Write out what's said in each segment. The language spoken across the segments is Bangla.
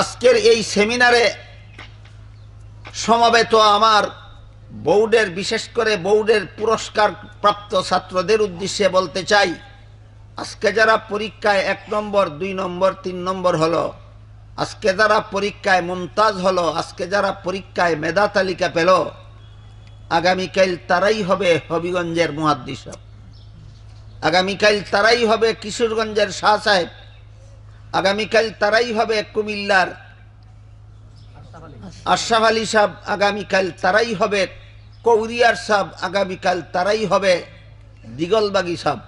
আজকের এই সেমিনারে সমাবেত আমার বোর্ডের বিশেষ করে বোর্ডের পুরস্কার প্রাপ্ত ছাত্রদের উদ্দেশ্যে বলতে চাই আজকে যারা পরীক্ষায় এক নম্বর দুই নম্বর তিন নম্বর হলো আজকে যারা পরীক্ষায় মমতাজ হলো আজকে যারা পরীক্ষায় মেধা তালিকা পেল আগামীকাল তারাই হবে হবিগঞ্জের মহাদ্দিস আগামীকাল তারাই হবে কিশোরগঞ্জের শাহ সাহেব আগামীকাল তারাই হবে কুমিল্লার আশরাফ আলী আগামীকাল তারাই হবে কৌরিয়ার সাহ আগামীকাল তারাই হবে দিগলবাগি সাহ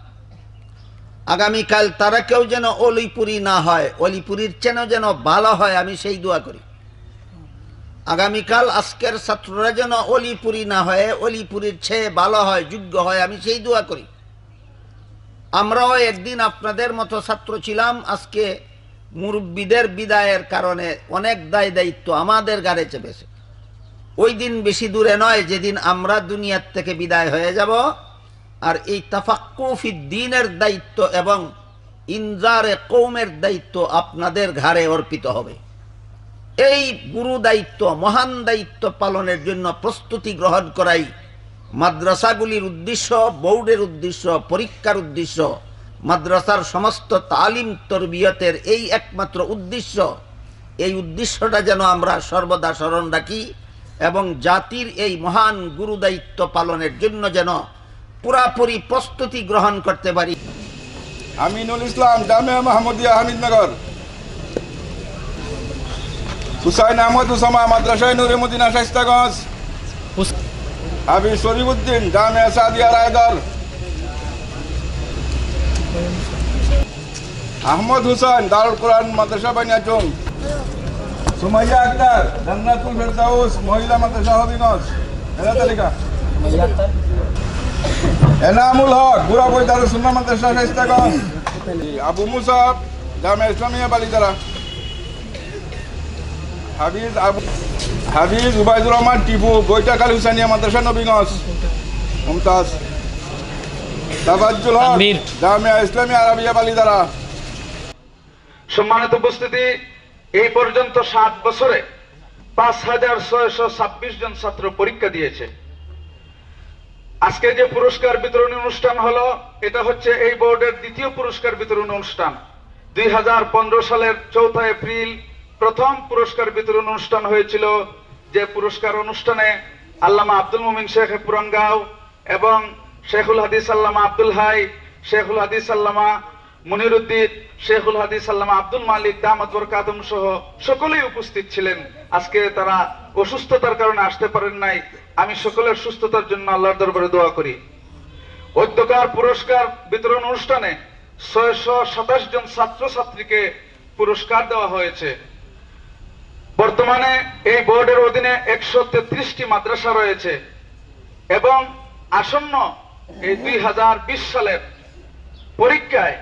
আগামীকাল তারা কেউ যেন অলিপুরি না হয় অলিপুরির চেন যেন ভালো হয় আমি সেই দোয়া করি আগামীকাল আজকের ছাত্ররা যেন অলিপুরি না হয় অলিপুরির ছে ভালো হয় যোগ্য হয় আমি সেই দোয়া করি আমরাও একদিন আপনাদের মতো ছাত্র ছিলাম আজকে মুরব্বীদের বিদায়ের কারণে অনেক দায় দায়িত্ব আমাদের গাড়ে চেপেছে ওই দিন বেশি দূরে নয় যেদিন আমরা দুনিয়ার থেকে বিদায় হয়ে যাব আর এই তাফাক্কুফি দিনের দায়িত্ব এবং ইনজারে কৌমের দায়িত্ব আপনাদের ঘাড়ে অর্পিত হবে এই গুরু দায়িত্ব মহান দায়িত্ব পালনের জন্য প্রস্তুতি গ্রহণ করাই মাদ্রাসাগুলির উদ্দেশ্য বোর্ডের উদ্দেশ্য পরীক্ষার উদ্দেশ্য মাদ্রাসার সমস্ত তালিম তরবিয়তের এই একমাত্র উদ্দেশ্য এই উদ্দেশ্যটা যেন আমরা সর্বদা স্মরণ রাখি এবং জাতির এই মহান গুরু দায়িত্ব পালনের জন্য যেন পুরাপুরি প্রস্তুতি গ্রহণ করতে পারি আমিনুল ইসলাম জামে মাহমুদিয়া হামিদনগর হুসাইন আহমদ উসামা মাদ্রাসায় নুরে মদিনা শাইস্তাগঞ্জ শরীফ উদ্দিন জামে সাদিয়া রায়গড় আহমদ হুসান দারুল কোরআন মাদ্রাসা চুম সুমাইয়া আক্তার জান্নাতুল ফেরদাউস মহিলা মাদ্রাসা হবিগঞ্জ এলা তালিকা এনামুল হক গুড়া বই দারুসুন্না মাদ্রাসা শাইস্তাগঞ্জ আবু মুসা জামে ইসলামিয়া বালিদারা হাবিজ আবু হাবিজ উবাইদুর রহমান টিপু বৈটাকাল হুসানিয়া মাদ্রাসা নবীগঞ্জ মুমতাজ তাবাজুল হক জামিয়া ইসলামিয়া আরবিয়া বালিদারা সম্মানিত উপস্থিতি এই পর্যন্ত সাত বছরে পাঁচ হাজার ছয়শো ছাব্বিশ জন ছাত্র পরীক্ষা দিয়েছে আজকে যে পুরস্কার বিতরণী অনুষ্ঠান হলো এটা হচ্ছে এই বোর্ডের দ্বিতীয় পুরস্কার বিতরণ অনুষ্ঠান দুই সালের চৌঠা এপ্রিল প্রথম পুরস্কার বিতরণ অনুষ্ঠান হয়েছিল যে পুরস্কার অনুষ্ঠানে আল্লামা আব্দুল মোমিন শেখ পুরঙ্গাও এবং শেখুল হাদিস আল্লামা আব্দুল হাই শেখুল হাদিস আল্লামা মনিরুদ্দিন শেখুল হাদিস আল্লামা আব্দুল মালিক দামাদর কাদম সহ সকলেই উপস্থিত ছিলেন আজকে তারা অসুস্থতার কারণে আসতে পারেন নাই আমি সকলের সুস্থতার জন্য আল্লাহর দরবারে দোয়া করি অধ্যকার পুরস্কার বিতরণ অনুষ্ঠানে ছয়শ সাতাশ জন ছাত্র ছাত্রীকে পুরস্কার দেওয়া হয়েছে বর্তমানে এই বোর্ডের অধীনে একশো তেত্রিশটি মাদ্রাসা রয়েছে এবং আসন্ন এই দুই সালের পরীক্ষায়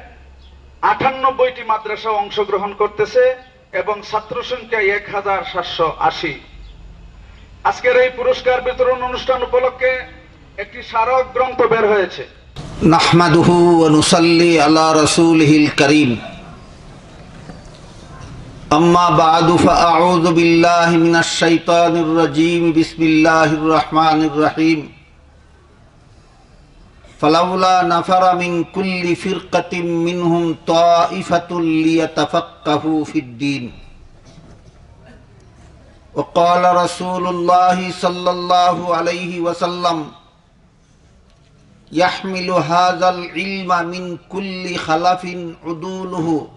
আঠানব্বইটি মাদ্রাসা অংশগ্রহণ করতেছে এবং ছাত্র সংখ্যা এক হাজার সাতশো আশি আজকের এই পুরস্কার বিতরণ অনুষ্ঠান উপলক্ষে একটি স্মারক গ্রন্থ বের হয়েছে নাহমাদুহু নুসাল্লি আলা হিল করিম أما بعد فأعوذ بالله من الشيطان الرجيم بسم الله الرحمن الرحيم فلولا نفر من كل فرقة منهم طائفة ليتفقهوا في الدين وقال رسول الله صلى الله عليه وسلم يحمل هذا العلم من كل خلف عدوله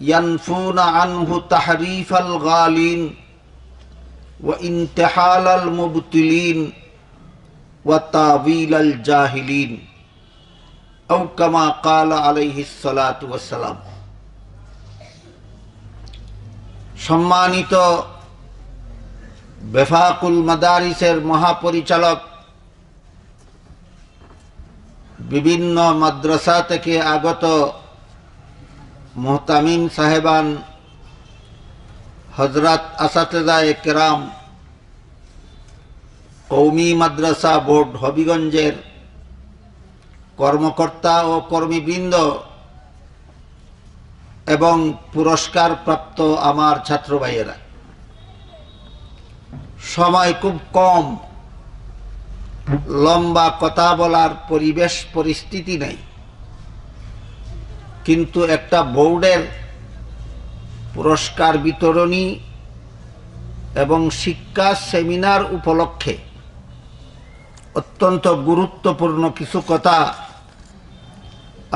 ينفون عنه تحريف الغالين وانتحال المبتلين ওয়াতাবিল জাহিলিন কামা কালা আলাইহিসালাম সম্মানিত বেফাকুল মাদারিসের মহাপরিচালক বিভিন্ন মাদ্রাসা থেকে আগত মোহতামিম সাহেবান হজরত আসাতেদা একরাম কৌমি মাদ্রাসা বোর্ড হবিগঞ্জের কর্মকর্তা ও কর্মীবৃন্দ এবং পুরস্কার প্রাপ্ত আমার ছাত্র ভাইয়েরা সময় খুব কম লম্বা কথা বলার পরিবেশ পরিস্থিতি নেই কিন্তু একটা বোর্ডের পুরস্কার বিতরণী এবং শিক্ষা সেমিনার উপলক্ষে অত্যন্ত গুরুত্বপূর্ণ কিছু কথা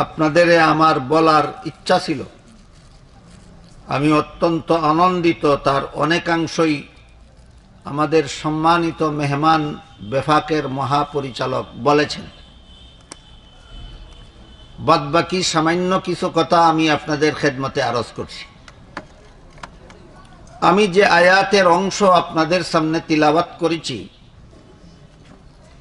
আপনাদের আমার বলার ইচ্ছা ছিল আমি অত্যন্ত আনন্দিত তার অনেকাংশই আমাদের সম্মানিত মেহমান বেফাকের মহাপরিচালক বলেছেন বাদবাকি সামান্য কিছু কথা আমি আপনাদের খেদমতে আরজ করছি আমি যে আয়াতের অংশ আপনাদের সামনে তিলাবাত করেছি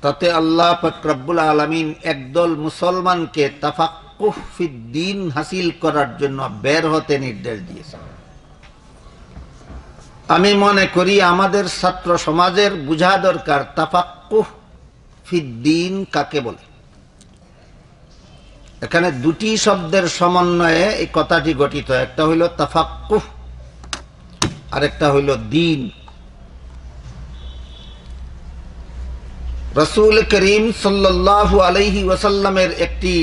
তাতে আল্লাহ ফকরাবুল আলমিন একদল মুসলমানকে তাফাকুফিদ্দিন হাসিল করার জন্য বের হতে নির্দেশ দিয়েছেন আমি মনে করি আমাদের ছাত্র সমাজের বুঝা দরকার তাফাক্কুহ ফিদ্দিন কাকে বলে এখানে দুটি শব্দের সমন্বয়ে এই কথাটি গঠিত একটা হইল তাফাক্কুহ আর একটা হইল দিন রসুল করিম সাল্লাহ আলহি ওয়াসাল্লামের একটি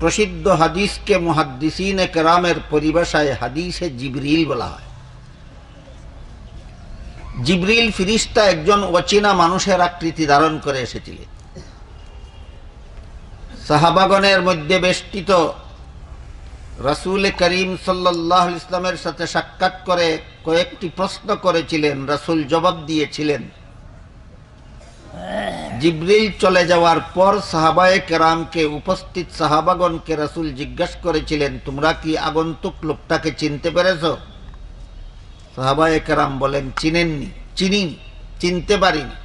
প্রসিদ্ধ হাদিসকে মহাদ্দিসিন কেরামের পরিভাষায় হাদিসে জিবরিল বলা হয় জিবরিল ফিরিস্তা একজন অচেনা মানুষের আকৃতি ধারণ করে এসেছিলেন সাহাবাগণের মধ্যে বেষ্টিত রসুল করিম সাল্লাহ ইসলামের সাথে সাক্ষাৎ করে কয়েকটি প্রশ্ন করেছিলেন রসুল জবাব দিয়েছিলেন জিব্রিল চলে যাওয়ার পর সাহাবায়ে কেরামকে উপস্থিত সাহাবাগণকে রাসুল জিজ্ঞাসা করেছিলেন তোমরা কি আগন্তুক লোকটাকে চিনতে পেরেছ সাহাবায়ে কেরাম বলেন চিনেননি চিনি চিনতে পারিনি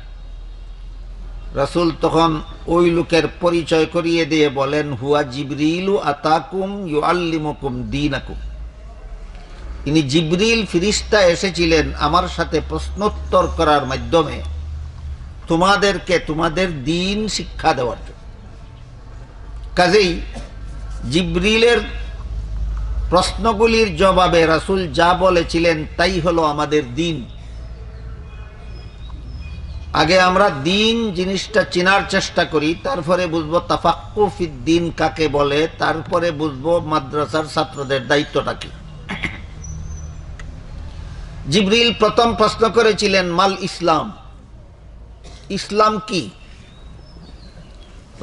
রাসুল তখন ওই লোকের পরিচয় করিয়ে দিয়ে বলেন হুয়া জিবরিলু আতাকুম ইউ আল্লিমকুম দিন তিনি জিবরিল ফিরিস্তা এসেছিলেন আমার সাথে প্রশ্নোত্তর করার মাধ্যমে তোমাদেরকে তোমাদের দিন শিক্ষা দেওয়ার জন্য কাজেই জিব্রিলের প্রশ্নগুলির জবাবে রাসুল যা বলেছিলেন তাই হলো আমাদের দিন আগে আমরা দিন জিনিসটা চেনার চেষ্টা করি তারপরে বুঝবো তাফাক্কুফির দিন কাকে বলে তারপরে বুঝবো মাদ্রাসার ছাত্রদের দায়িত্বটা কি জিব্রিল প্রথম প্রশ্ন করেছিলেন মাল ইসলাম ইসলাম কি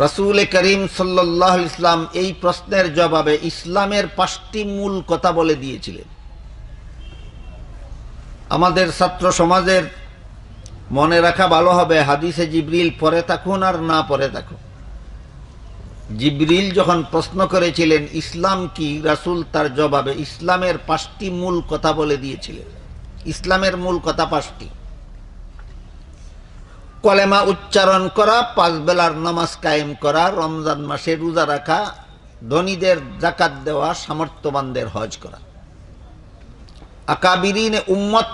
রসুল করিম সাল্লাহ ইসলাম এই প্রশ্নের জবাবে ইসলামের পাঁচটি মূল কথা বলে দিয়েছিলেন আমাদের ছাত্র সমাজের মনে রাখা ভালো হবে হাদিসে জিবরিল পরে থাকুন আর না পরে থাকুন জিবরিল যখন প্রশ্ন করেছিলেন ইসলাম কি রাসুল তার জবাবে ইসলামের পাঁচটি মূল কথা বলে দিয়েছিলেন ইসলামের মূল কথা পাঁচটি কলেমা উচ্চারণ করা পাঁচ বেলার নামাজ কায়েম করা রমজান মাসে রোজা রাখা ধনীদের জাকাত দেওয়া সামর্থ্যবানদের হজ করা আকাবিরিনে উম্মত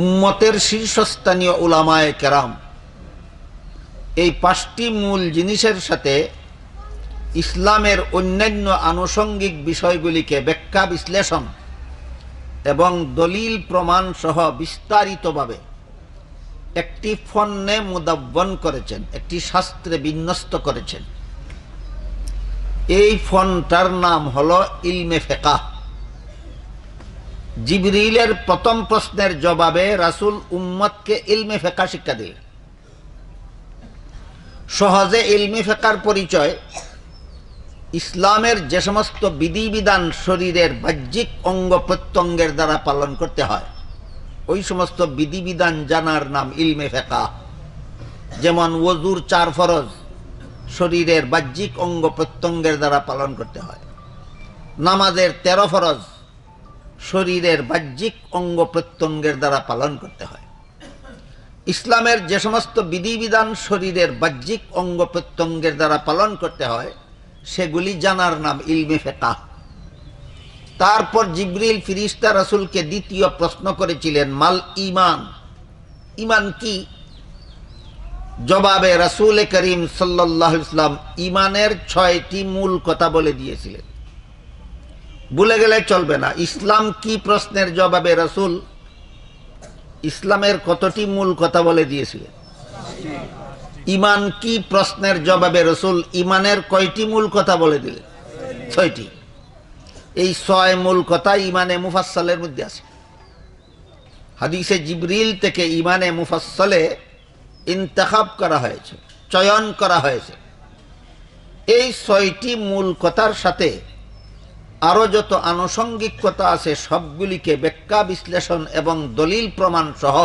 উম্মতের শীর্ষস্থানীয় উলামায় কেরাম এই পাঁচটি মূল জিনিসের সাথে ইসলামের অন্যান্য আনুষঙ্গিক বিষয়গুলিকে ব্যাখ্যা বিশ্লেষণ এবং দলিল প্রমাণ সহ বিস্তারিতভাবে একটি ফন্নে মুদাব্বন করেছেন একটি শাস্ত্রে বিন্যস্ত করেছেন এই ফনটার নাম হলো ইলমে ফেকা জিবরিলের প্রথম প্রশ্নের জবাবে রাসুল উম্মতকে ইলমে ফেকা শিক্ষা দিল সহজে ইলমে ফেকার পরিচয় ইসলামের যে সমস্ত বিধিবিধান শরীরের বাহ্যিক অঙ্গ প্রত্যঙ্গের দ্বারা পালন করতে হয় ওই সমস্ত বিধিবিধান জানার নাম ইলমে ফেকা যেমন ওজুর চার ফরজ শরীরের বাহ্যিক অঙ্গ প্রত্যঙ্গের দ্বারা পালন করতে হয় নামাজের তেরো ফরজ শরীরের বাহ্যিক অঙ্গ প্রত্যঙ্গের দ্বারা পালন করতে হয় ইসলামের যে সমস্ত বিধিবিধান শরীরের বাহ্যিক অঙ্গ প্রত্যঙ্গের দ্বারা পালন করতে হয় সেগুলি জানার নাম ইলমে ফেকাহ তারপর জিব্রিল ফিরিস্তা রাসুলকে দ্বিতীয় প্রশ্ন করেছিলেন মাল ইমান ইমান কি জবাবে রাসুল করিম সাল্লাম ইসলাম ইমানের ছয়টি মূল কথা বলে দিয়েছিলেন বলে গেলে চলবে না ইসলাম কি প্রশ্নের জবাবে রাসুল ইসলামের কতটি মূল কথা বলে দিয়েছিলেন ইমান কি প্রশ্নের জবাবে রসুল ইমানের কয়টি মূল কথা বলে দিলেন ছয়টি এই ছয় মূল কথা ইমানে মুফাসলের মধ্যে আছে হাদিসে জিবরিল থেকে ইমানে মুফাসলে ইন্তখাব করা হয়েছে চয়ন করা হয়েছে এই ছয়টি মূল কথার সাথে আরও যত আনুষঙ্গিক কথা আছে সবগুলিকে ব্যাখ্যা বিশ্লেষণ এবং দলিল প্রমাণ সহ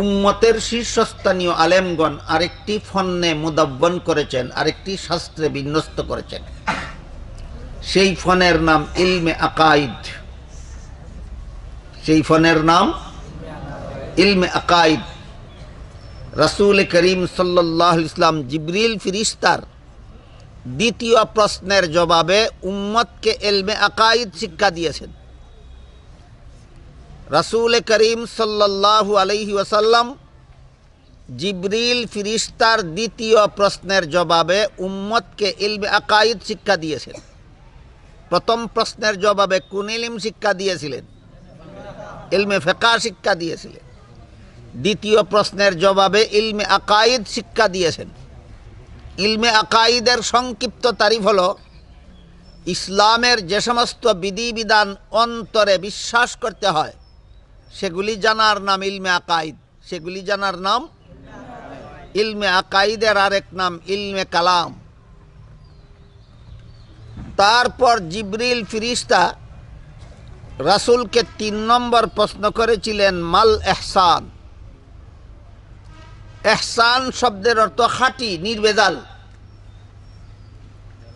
উম্মতের শীর্ষস্থানীয় আলেমগণ আরেকটি ফন্নে মুদাব্বন করেছেন আরেকটি শাস্ত্রে বিন্যস্ত করেছেন সেই ফনের নাম ইলমে আকাইদ সেই ফনের নাম ইলমে আকাইদ রাসুল করিম সাল্লাহ ইসলাম জিবরিল ফিরিস্তার দ্বিতীয় প্রশ্নের জবাবে উম্মতকে এলমে আকাইদ শিক্ষা দিয়েছেন রাসুল করিম সাল্লাহু আলহি ওসাল্লাম জিবরিল ফিরিস্তার দ্বিতীয় প্রশ্নের জবাবে উম্মতকে ইলমে আকাইদ শিক্ষা দিয়েছেন প্রথম প্রশ্নের জবাবে কোন ইলিম শিক্ষা দিয়েছিলেন ইলমে ফেকা শিক্ষা দিয়েছিলেন দ্বিতীয় প্রশ্নের জবাবে ইলমে আকাইদ শিক্ষা দিয়েছেন ইলমে আকাইদের সংক্ষিপ্ত তারিফ হল ইসলামের যে সমস্ত বিধিবিধান অন্তরে বিশ্বাস করতে হয় সেগুলি জানার নাম ইলমে আকাইদ সেগুলি জানার নাম ইলমে আকাইদের আরেক নাম ইলমে কালাম তারপর জিব্রিল ফিরিস্তা রাসুলকে তিন নম্বর প্রশ্ন করেছিলেন মাল এহসান এহসান শব্দের অর্থ খাঁটি নির্বেজাল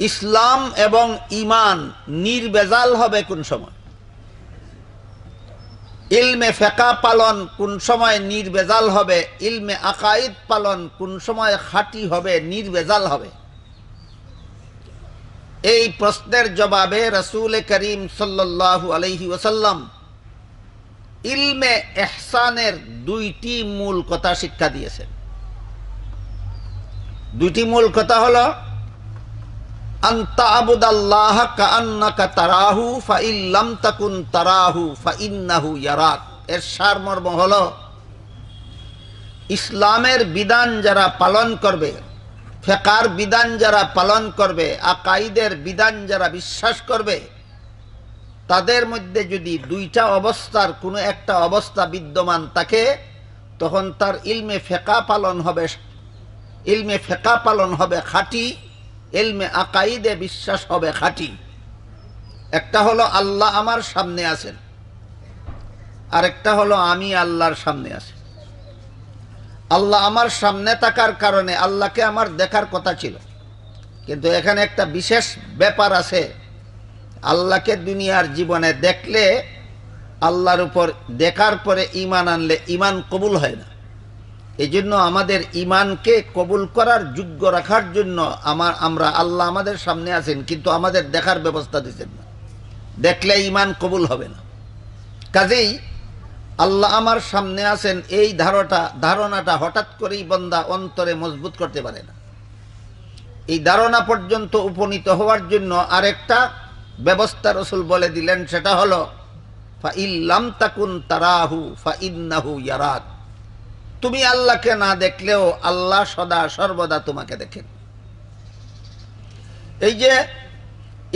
ইসলাম এবং ইমান নির্বেজাল হবে কোন সময় ইলমে ফেকা পালন কোন সময় নির্বেজাল হবে ইলমে আকাইদ পালন কোন সময় খাঁটি হবে নির্বেজাল হবে এই প্রশ্নের জবাবে রসুল করিম সাল্লু আলহি ওসাল্লাম ইলমে এহসানের দুইটি মূল কথা শিক্ষা দিয়েছেন দুইটি মূল কথা হল তারাহু হল ইসলামের বিধান যারা পালন করবে ফেকার বিধান যারা পালন করবে আকাইদের বিধান যারা বিশ্বাস করবে তাদের মধ্যে যদি দুইটা অবস্থার কোনো একটা অবস্থা বিদ্যমান থাকে তখন তার ইলমে ফেকা পালন হবে ইলমে ফেকা পালন হবে খাঁটি ইলমে আকাইদে বিশ্বাস হবে খাঁটি একটা হলো আল্লাহ আমার সামনে আছেন আরেকটা হলো আমি আল্লাহর সামনে আছি আল্লাহ আমার সামনে থাকার কারণে আল্লাহকে আমার দেখার কথা ছিল কিন্তু এখানে একটা বিশেষ ব্যাপার আছে আল্লাহকে দুনিয়ার জীবনে দেখলে আল্লাহর উপর দেখার পরে ইমান আনলে ইমান কবুল হয় না এই জন্য আমাদের ইমানকে কবুল করার যোগ্য রাখার জন্য আমার আমরা আল্লাহ আমাদের সামনে আছেন কিন্তু আমাদের দেখার ব্যবস্থা দিচ্ছেন না দেখলে ইমান কবুল হবে না কাজেই আল্লাহ আমার সামনে আছেন এই ধারণাটা ধারণাটা হঠাৎ করেই বন্দা অন্তরে মজবুত করতে পারে না এই ধারণা পর্যন্ত উপনীত হওয়ার জন্য আরেকটা ব্যবস্থা রসুল বলে দিলেন সেটা হলো তারাহু ইয়ারাক তুমি আল্লাহকে না দেখলেও আল্লাহ সদা সর্বদা তোমাকে দেখেন এই যে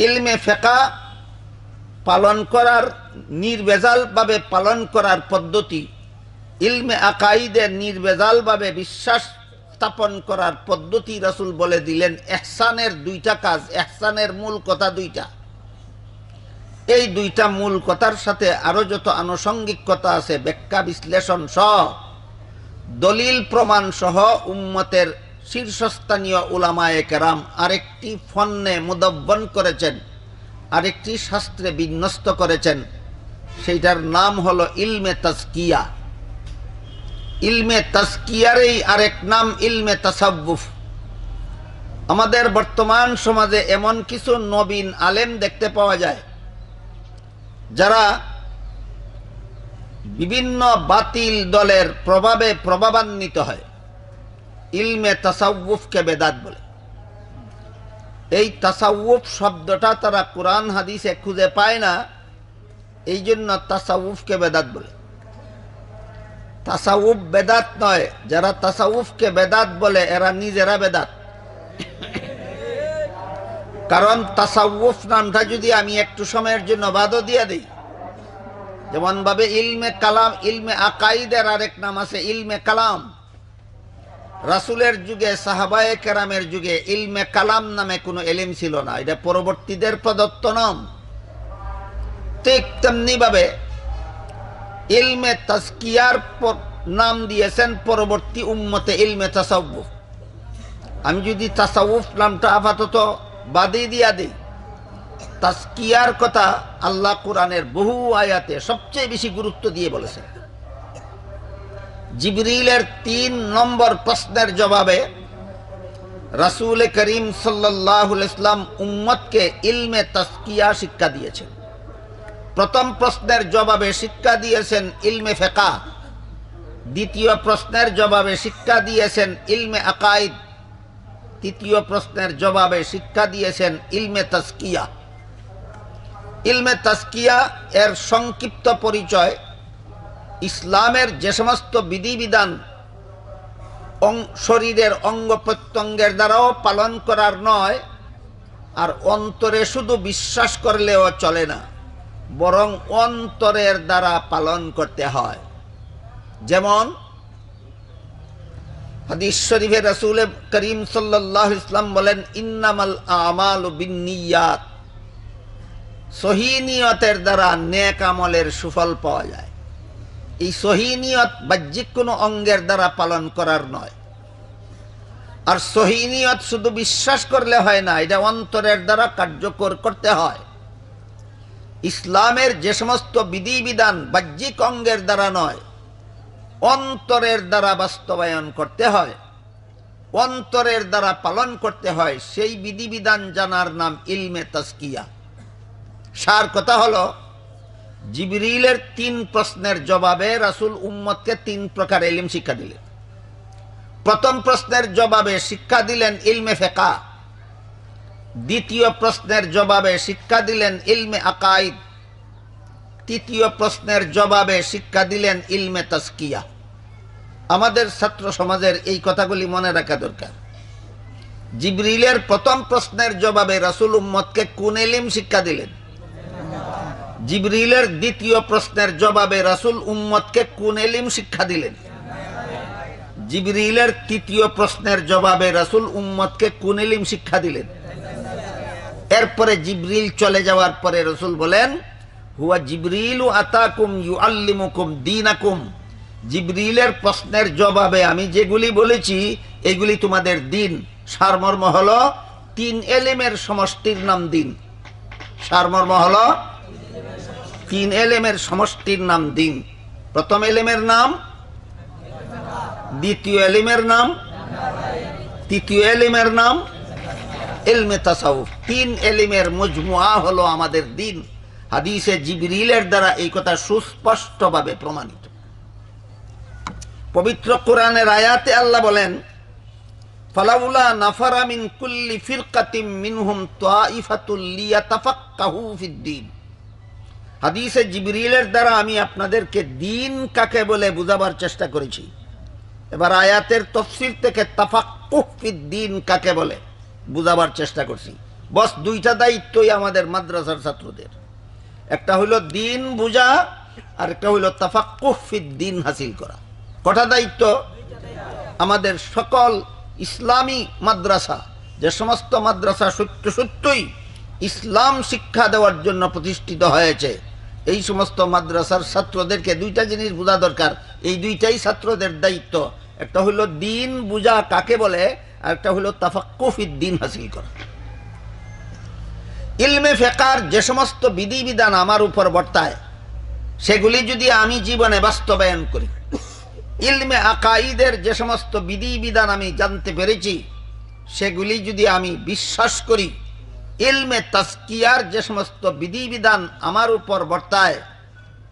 ইলমে ফেকা পালন করার নির্বেজালভাবে পালন করার পদ্ধতি ইলমে আকাইদে নির্বেজালভাবে বিশ্বাস স্থাপন করার পদ্ধতি রসুল বলে দিলেন এহসানের দুইটা কাজ এহসানের মূল কথা দুইটা এই দুইটা মূল কথার সাথে আরও যত আনুষঙ্গিক কথা আছে ব্যাখ্যা বিশ্লেষণ সহ দলিল প্রমাণ সহ উম্মতের শীর্ষস্থানীয় উলামায়ে কেরাম আরেকটি ফন্নে মুদব্বন করেছেন আরেকটি শাস্ত্রে বিন্যস্ত করেছেন সেইটার নাম হলো ইলমে তাজকিয়া ইলমে তাজকিয়ারই আরেক নাম ইলমে তাসাব্বুফ আমাদের বর্তমান সমাজে এমন কিছু নবীন আলেম দেখতে পাওয়া যায় যারা বিভিন্ন বাতিল দলের প্রভাবে প্রভাবান্বিত হয় ইলমে তাসাউফকে বেদাত বলে এই তাসাউফ শব্দটা তারা কোরআন হাদিসে খুঁজে পায় না এই জন্য তাসাউফকে বেদাত বলে তাসাউফ বেদাত নয় যারা তাসাউফকে বেদাত বলে এরা নিজেরা বেদাত কারণ তাসাউফ নামটা যদি আমি একটু সময়ের জন্য বাদও দিয়ে দিই যেমনভাবে ইলমে কালাম ইলমে আকাইদের আরেক নাম আছে ইলমে কালাম রাসুলের যুগে সাহাবায়ে কেরামের যুগে ইলমে কালাম নামে কোনো এলিম ছিল না এটা পরবর্তীদের প্রদত্ত নাম ঠিক তেমনিভাবে ইলমে তাস্কিয়ার নাম দিয়েছেন পরবর্তী উম্মতে ইলমে তাসাউফ আমি যদি তাসাউফ নামটা আপাতত বাদই দিয়া দিই তাস্কিয়ার কথা আল্লাহ কোরআনের বহু আয়াতে সবচেয়ে বেশি গুরুত্ব দিয়ে বলেছেন জিবরিলের তিন নম্বর প্রশ্নের জবাবে রাসুল করিম সাল্লাম ইসলাম উম্মতকে ইলমে তস্কিয়া শিক্ষা দিয়েছেন প্রথম প্রশ্নের জবাবে শিক্ষা দিয়েছেন ইলমে ফেকা দ্বিতীয় প্রশ্নের জবাবে শিক্ষা দিয়েছেন ইলমে আকাইদ তৃতীয় প্রশ্নের জবাবে শিক্ষা দিয়েছেন ইলমে তস্কিয়া ইলমে তস্কিয়া এর সংক্ষিপ্ত পরিচয় ইসলামের যে সমস্ত বিধিবিধান শরীরের অঙ্গ প্রত্যঙ্গের দ্বারাও পালন করার নয় আর অন্তরে শুধু বিশ্বাস করলেও চলে না বরং অন্তরের দ্বারা পালন করতে হয় যেমন হাদিস শরীফে রাসুল করিম সাল্লাহ ইসলাম বলেন ইন্নামাল আমাল বিনিয়াত সহি নিয়তের দ্বারা নেক আমলের সুফল পাওয়া যায় এই সহিনিয়ত বাহ্যিক কোনো অঙ্গের দ্বারা পালন করার নয় আর সহিনিয়ত শুধু বিশ্বাস করলে হয় না এটা অন্তরের দ্বারা কার্যকর করতে হয় ইসলামের যে সমস্ত বিধিবিধান বাহ্যিক অঙ্গের দ্বারা নয় অন্তরের দ্বারা বাস্তবায়ন করতে হয় অন্তরের দ্বারা পালন করতে হয় সেই বিধিবিধান জানার নাম ইলমে তাস্কিয়া সার কথা হলো জিবরিলের তিন প্রশ্নের জবাবে রাসুল উম্মতকে তিন প্রকার এলিম শিক্ষা দিলেন প্রথম প্রশ্নের জবাবে শিক্ষা দিলেন ইলমে ফেকা দ্বিতীয় প্রশ্নের জবাবে শিক্ষা দিলেন ইলমে আকাইদ তৃতীয় প্রশ্নের জবাবে শিক্ষা দিলেন ইলমে তস্কিয়া আমাদের ছাত্র সমাজের এই কথাগুলি মনে রাখা দরকার জিবরিলের প্রথম প্রশ্নের জবাবে রাসুল উম্মদকে কোন এলিম শিক্ষা দিলেন জিবরিলের দ্বিতীয় প্রশ্নের জবাবে রাসুল উম্মদকে কোন এলিম শিক্ষা দিলেন জিবরিলের তৃতীয় প্রশ্নের জবাবে রাসুল উম্মদকে কোন এলিম শিক্ষা দিলেন এরপরে জিবরিল চলে যাওয়ার পরে রসুল বলেন হুয়া জিবরিল আতাকুম ইউ আল্লিমুকুম দিনাকুম জিবরিলের প্রশ্নের জবাবে আমি যেগুলি বলেছি এগুলি তোমাদের দিন সারমর্ম হলো তিন এলিমের সমষ্টির নাম দিন সারমর্ম হলো তিন এলেমের সমষ্টির নাম দিন প্রথম এলেমের নাম দ্বিতীয় এলিমের নাম তৃতীয় এলিমের নাম এলমে তাসাউফ তিন এলিমের মজমুয়া হলো আমাদের দিন হাদিসে জিবরিলের দ্বারা এই কথা সুস্পষ্টভাবে প্রমাণিত পবিত্র কোরআনের আয়াতে আল্লাহ বলেন ফালাউলা নাফারা মিন কুল্লি ফিরকাতিম মিনহুম ইফাতুল্লিয়া তাফাক্কাহু ফিদ্দিন হাদিসে জিবরিলের দ্বারা আমি আপনাদেরকে দিন কাকে বলে বোঝাবার চেষ্টা করেছি এবার আয়াতের তফসির থেকে তাফাক্কুফির দিন কাকে বলে বোঝাবার চেষ্টা করছি বস দুইটা দায়িত্বই আমাদের মাদ্রাসার ছাত্রদের একটা হইল দিন বুঝা আর একটা হইল তাফাক্কুফির দিন হাসিল করা কটা দায়িত্ব আমাদের সকল ইসলামী মাদ্রাসা যে সমস্ত মাদ্রাসা সত্য সত্যই ইসলাম শিক্ষা দেওয়ার জন্য প্রতিষ্ঠিত হয়েছে এই সমস্ত মাদ্রাসার ছাত্রদেরকে দুইটা জিনিস বোঝা দরকার এই দুইটাই ছাত্রদের দায়িত্ব একটা হলো দিন বুঝা কাকে বলে আর একটা হলো তাফাক্কুফির দিন হাসিল করা ইলমে ফেকার যে সমস্ত বিধিবিধান আমার উপর বর্তায় সেগুলি যদি আমি জীবনে বাস্তবায়ন করি ইলমে আকাইদের যে সমস্ত বিধিবিধান আমি জানতে পেরেছি সেগুলি যদি আমি বিশ্বাস করি এলমে তাস্কিয়ার যে সমস্ত বিধিবিধান আমার উপর বর্তায়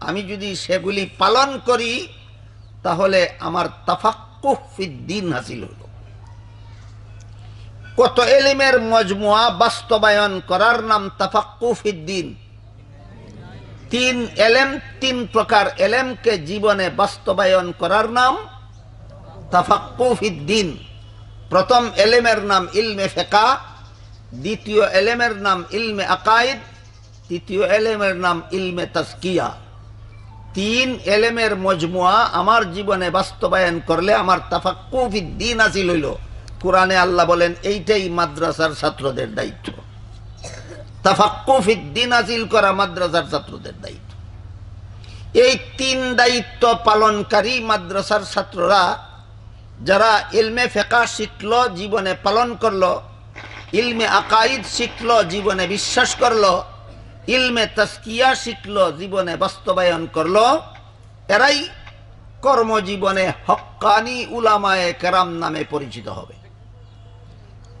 আমি যদি সেগুলি পালন করি তাহলে আমার তাফাক্কুফিদ্দিন হাসিল হল কত এলিমের মজমুয়া বাস্তবায়ন করার নাম তাফাক্কুফিদ্দিন তিন এলেম তিন প্রকার এলেমকে জীবনে বাস্তবায়ন করার নাম তাফাক্কুফিদ্দিন প্রথম এলেমের নাম ইলমে ফেকা দ্বিতীয় এলেমের নাম ইলমে আকাইদ তৃতীয় এলেমের নাম ইলমে তাস্কিয়া তিন এলেমের মজমুয়া আমার জীবনে বাস্তবায়ন করলে আমার তাফাক্কুফি দিন আসিল হইল কোরআনে আল্লাহ বলেন এইটাই মাদ্রাসার ছাত্রদের দায়িত্ব তাফাক্কুফি দিন আসিল করা মাদ্রাসার ছাত্রদের দায়িত্ব এই তিন দায়িত্ব পালনকারী মাদ্রাসার ছাত্ররা যারা এলমে ফেকা শিখল জীবনে পালন করলো ইলমে আকাইদ শিখলো জীবনে বিশ্বাস করলো ইলমে তস্কিয়া শিখলো জীবনে বাস্তবায়ন করলো এরাই কর্মজীবনে হক্কানি উলামায়ে কেরাম নামে পরিচিত হবে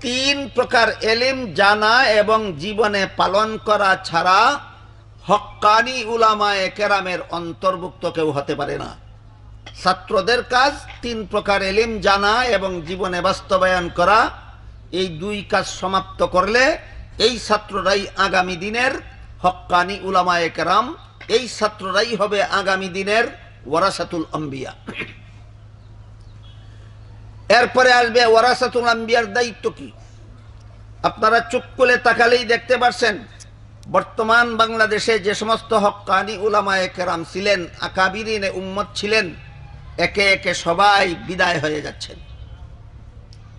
তিন প্রকার এলিম জানা এবং জীবনে পালন করা ছাড়া হকানি উলামায়ে কেরামের অন্তর্ভুক্ত কেউ হতে পারে না ছাত্রদের কাজ তিন প্রকার এলিম জানা এবং জীবনে বাস্তবায়ন করা এই দুই কাজ সমাপ্ত করলে এই ছাত্ররাই আগামী দিনের হকানি উলামায়ে কেরাম এই ছাত্ররাই হবে আগামী দিনের ওয়ারাসাতুল আম্বিয়া এরপরে আসবে ওয়ারাসাতুল আম্বিয়ার দায়িত্ব কি আপনারা চুপ করে তাকালেই দেখতে পারছেন বর্তমান বাংলাদেশে যে সমস্ত হকানি উলামায়ে কেরাম ছিলেন আকাবিরিনে উম্মত ছিলেন একে একে সবাই বিদায় হয়ে যাচ্ছেন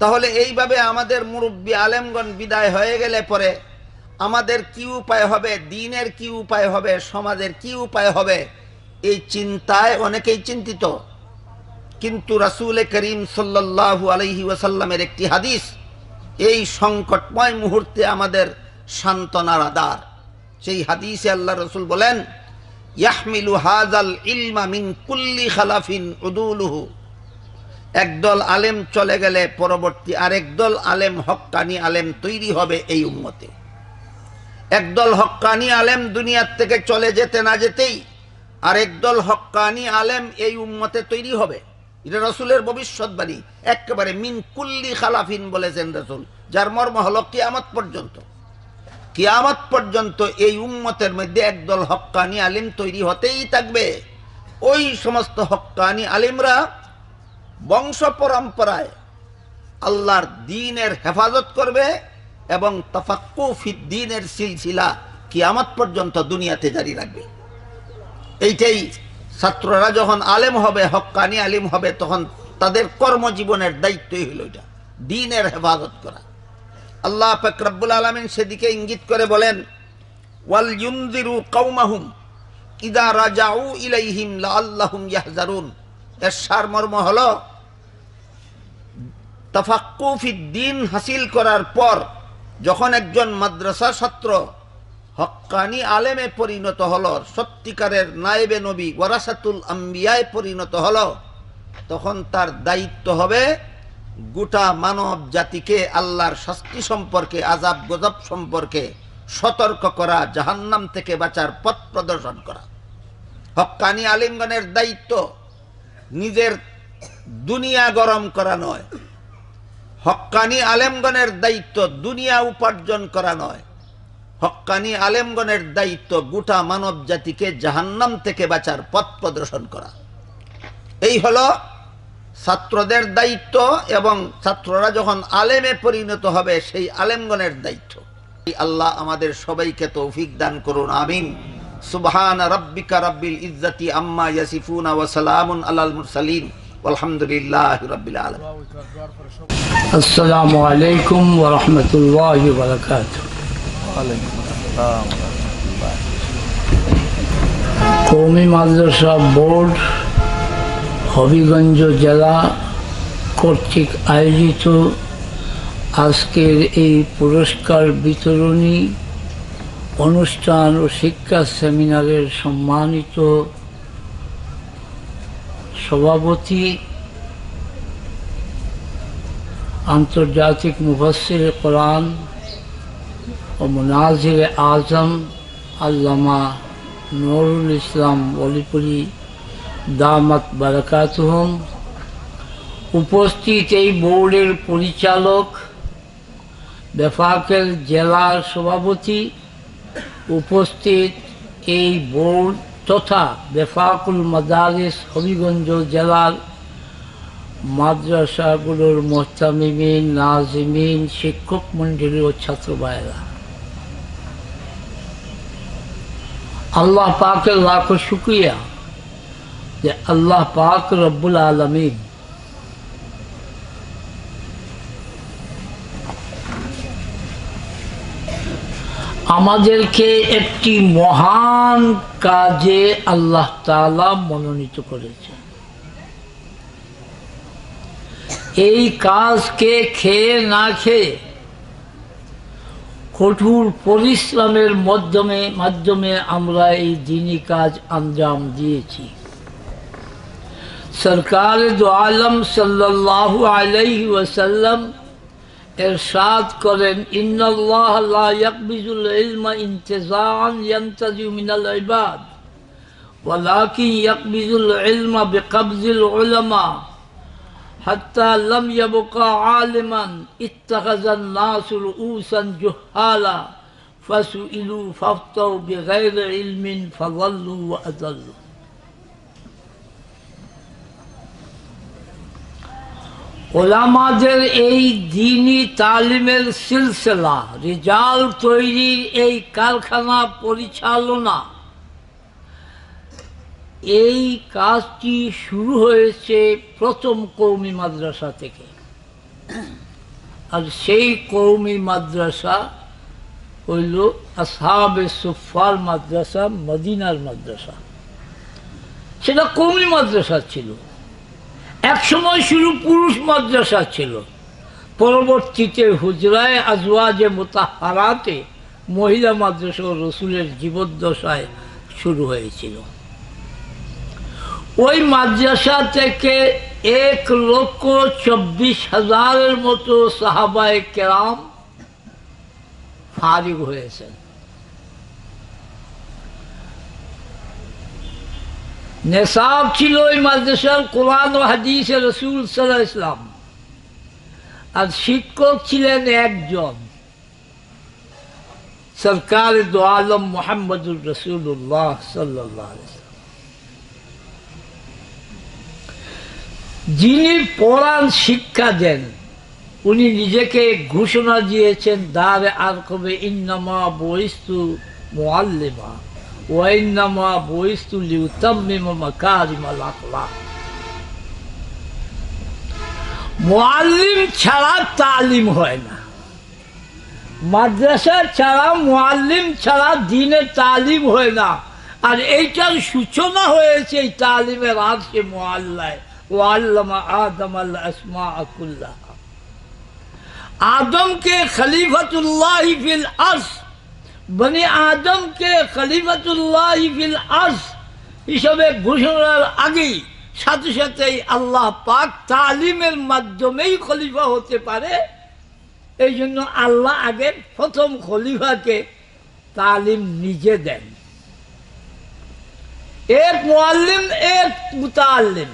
তাহলে এইভাবে আমাদের মুরব্বী আলেমগণ বিদায় হয়ে গেলে পরে আমাদের কি উপায় হবে দিনের কি উপায় হবে সমাজের কি উপায় হবে এই চিন্তায় অনেকেই চিন্তিত কিন্তু রাসুল করিম সাল্লাহু আলহি ওয়াসাল্লামের একটি হাদিস এই সংকটময় মুহূর্তে আমাদের সান্ত্বনার আদার সেই হাদিসে আল্লাহ রসুল বলেন ইয়াহমিলু হাজাল ইলমা মিন কুল্লি খালাফিন উদুলুহু একদল আলেম চলে গেলে পরবর্তী আরেক দল আলেম হকানি আলেম তৈরি হবে এই উম্মতে একদল হকানি আলেম দুনিয়ার থেকে চলে যেতে না যেতেই আর একদল হকানি আলেম এই উম্মতে তৈরি হবে এটা রসুলের ভবিষ্যৎবাণী একেবারে মিনকুল্লি খালাফিন বলেছেন রসুল যার মর্ম হল কিয়ামত পর্যন্ত কিয়ামত পর্যন্ত এই উম্মতের মধ্যে একদল হকানি আলিম তৈরি হতেই থাকবে ওই সমস্ত হকানি আলিমরা বংশ পরম্পরায় আল্লাহর দিনের হেফাজত করবে এবং তাফাক্কু ফিদ্দিনের সিলসিলা কিয়ামত পর্যন্ত দুনিয়াতে জারি রাখবে এইটাই ছাত্ররা যখন আলেম হবে হক্কানি আলিম হবে তখন তাদের কর্মজীবনের দায়িত্বই হলো এটা দিনের হেফাজত করা আল্লাহ ফকরাবুল আলমিন সেদিকে ইঙ্গিত করে বলেন ওয়াল ইউমদিরু কৌমাহুম ইদা রাজাউ ইলাইহিম লা আল্লাহুম ইয়াহজারুন এর সারমর্ম হলো তাফাক্কুফিদ্দিন হাসিল করার পর যখন একজন মাদ্রাসা ছাত্র হক্কানি আলেমে পরিণত হল সত্যিকারের নায়েবে নবী ওয়ারাসাতুল আম্বিয়ায় পরিণত হল তখন তার দায়িত্ব হবে গোটা মানব জাতিকে আল্লাহর শাস্তি সম্পর্কে আজাব গজব সম্পর্কে সতর্ক করা জাহান্নাম থেকে বাঁচার পথ প্রদর্শন করা হক্কানি আলিমগণের দায়িত্ব নিজের দুনিয়া গরম করা নয় হক্কানি আলেমগণের দায়িত্ব দুনিয়া উপার্জন করা নয় হক্কানি আলেমগণের দায়িত্ব গোটা মানব জাতিকে জাহান্নাম থেকে বাঁচার পথ প্রদর্শন করা এই হল ছাত্রদের দায়িত্ব এবং ছাত্ররা যখন আলেমে পরিণত হবে সেই আলেমগণের দায়িত্ব আল্লাহ আমাদের সবাইকে তৌফিক দান করুন আমিন সুবহান রব্বিকা রব্বিল ইজ্জাতি আম্মা ইয়াসিফুন ওয়া সালামুন আলাল মুরসালিন আলহামদুলিল্লাহ কৌমি মাদ্রাসা বোর্ড হবিগঞ্জ জেলা কর্তৃক আয়োজিত আজকের এই পুরস্কার বিতরণী অনুষ্ঠান ও শিক্ষা সেমিনারের সম্মানিত সভাপতি আন্তর্জাতিক মুফসির কোরআন ও মোনাজির আজম আল্লামা নুরুল ইসলাম অলিপুরি দামাত বারাকাতহম উপস্থিত এই বোর্ডের পরিচালক বেফাকের জেলার সভাপতি উপস্থিত এই বোর্ড তথা বেফাকুল মাদারিস হবিগঞ্জ জেলার মাদ্রাসাগুলোর মোহতামিমিন নাজিমিন শিক্ষক মণ্ডলী ও ছাত্র ভাইরা আল্লাহ পাকের লাখো শুক্রিয়া যে আল্লাহ পাক রব্বুল আলমিন আমাদেরকে একটি মহান কাজে আল্লাহ মনোনীত করেছেন এই কাজকে খেয়ে না খেয়ে কঠোর পরিশ্রমের মাধ্যমে মাধ্যমে আমরা এই দিনই কাজ আঞ্জাম দিয়েছি সরকার দো আলম সাল্লাহ আলহি ওয়াসাল্লাম ارشاد করেন ان الله لا يقبض العلم انتزاعا ينتزع من العباد ولكن يقبض العلم بقبض العلماء حتى لم يبقى عالما اتخذ الناس رؤوسا جهالا فسئلوا فافتوا بغير علم فضلوا واضلوا ওলামাদের এই দিনই তালিমের সিলসিলা রেজাল তৈরির এই কারখানা পরিচালনা এই কাজটি শুরু হয়েছে প্রথম কৌমি মাদ্রাসা থেকে আর সেই কৌমি মাদ্রাসা হইল আসহাবে সুফার মাদ্রাসা মদিনার মাদ্রাসা সেটা কৌমি মাদ্রাসা ছিল একসময় শুধু পুরুষ মাদ্রাসা ছিল পরবর্তীতে হুজরায় আজওয়াজে মোতাহারাতে মহিলা মাদ্রাসা ও রসুলের জীবদ্দশায় শুরু হয়েছিল ওই মাদ্রাসা থেকে এক লক্ষ চব্বিশ হাজারের মতো সাহাবায় কেরাম ফারিগ হয়েছেন নেশাব ছিল ওই মাদ্রাসার কোরআন ও হাদিস রসুল সাল্লাহ ইসলাম আর শিক্ষক ছিলেন একজন সরকার দো আলম মোহাম্মদুর রসুল্লাহ সাল্লাহ যিনি পড়ান শিক্ষা দেন উনি নিজেকে ঘোষণা দিয়েছেন দার আর কবে ইন্নামা বইস্তু মোয়াল্লিমা وإنما بوئست لأتمم مكارم الأخلاق معلم چھڑا تعلیم ہوئے نا مدرسہ چھڑا معلم چھڑا دین تعلیم ہوئے نا اور ایٹر شچو نہ ہوئے چھے تعلیم رات سے معلہ وعلم آدم الاسماء کلہ آدم کے خلیفت اللہ فی الارض বনি আদমকে খলিফতুল্লাহ আস হিসাবে ঘোষণার আগেই সাথে সাথেই আল্লাহ পাক তালিমের মাধ্যমেই খলিফা হতে পারে এই জন্য আল্লাহ আগে প্রথম খলিফাকে তালিম নিজে দেন এক মোয়াল্লিম এক মুতাল্লিম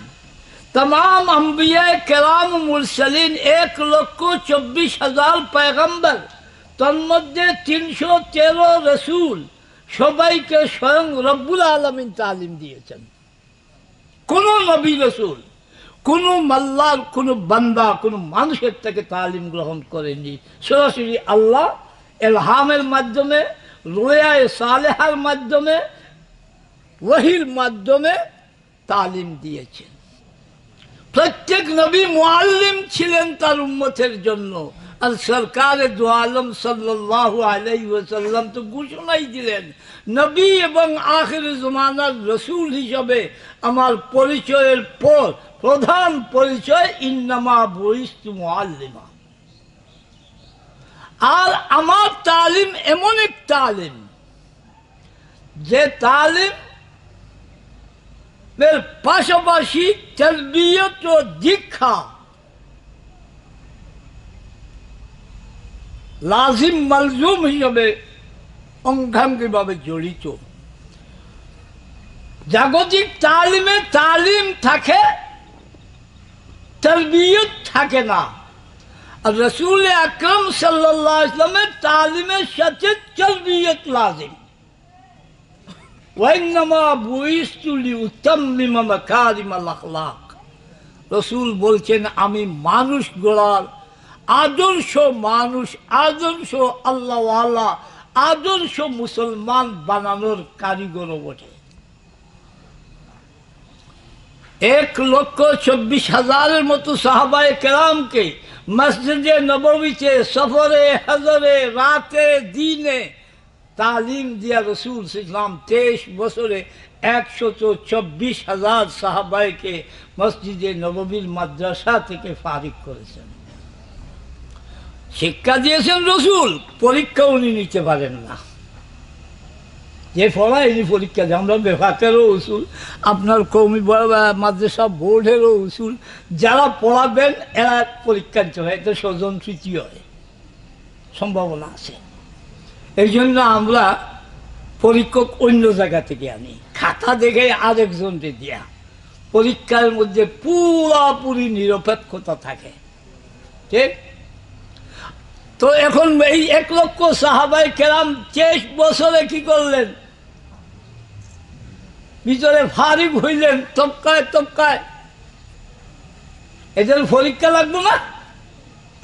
তাম अम्बिया কেরাম মুরসালিন এক লক্ষ চব্বিশ হাজার पैगम्बर তন্মধ্যে তিনশো তেরো রসুল সবাইকে স্বয়ং রব্বুল আলমিন তালিম দিয়েছেন কোনো নবী রসুল কোন মাল্লার কোনো বান্দা কোনো মানুষের থেকে তালিম গ্রহণ করেনি সরাসরি আল্লাহ এলহামের মাধ্যমে রোয়ায় সালেহার মাধ্যমে ওহির মাধ্যমে তালিম দিয়েছেন প্রত্যেক নবী মোয়াল্লিম ছিলেন তার উন্মতের জন্য আর সরকার দু আলম সাল্লাম তো ঘোষণাই দিলেন নবী এবং আখের জমানার রসুল হিসাবে আমার পরিচয়ের পর প্রধান পরিচয় ইন্নামা বইস্তু মোয়াল্লিমা আর আমার তালিম এমন এক তালিম যে তালিম এর পাশাপাশি তেলবিয়ত ও দীক্ষা লাজিম মালজুম হিসাবে অঙ্গাঙ্গিভাবে জড়িত জাগতিক তালিমে তালিম থাকে তরবিয়ত থাকে না আর রসুল আকরম সাল্লাহ ইসলামের তালিমের সাথে তরবিয়ত লাজিম ওয়াইনামা বুইস্তুলি উত্তম নিমা লাখ লাখ রসুল বলছেন আমি মানুষ গড়ার আদর্শ মানুষ আদর্শ আল্লাহওয়ালা আদর্শ মুসলমান বানানোর কারিগরও বটে এক লক্ষ চব্বিশ হাজারের মতো সাহাবায় কেরামকে মসজিদে নবমীতে সফরে হজরে রাতে দিনে তালিম দিয়া রসুল ইসলাম তেইশ বছরে একশত চব্বিশ হাজার সাহাবাইকে মসজিদে নবমীর মাদ্রাসা থেকে ফারিক করেছেন শিক্ষা দিয়েছেন রসুল পরীক্ষা উনি নিতে পারেন না যে পড়ায় ইনি পরীক্ষা দেয় আমরা বেফাকেরও উসুল আপনার কৌমি মাদ্রাসা বোর্ডেরও উসুল যারা পড়াবেন এরা পরীক্ষার জন্য এতে স্বজন তৃতীয় হয় সম্ভাবনা আছে এই জন্য আমরা পরীক্ষক অন্য জায়গা থেকে আনি খাতা দেখে আরেকজনকে দিয়া পরীক্ষার মধ্যে পুরাপুরি নিরপেক্ষতা থাকে ঠিক তো এখন এই এক লক্ষ সাহাবাই কেরাম শেষ বছরে কি করলেন ভিতরে ফারিক হইলেন তপকায় তপকায় এদের পরীক্ষা লাগবে না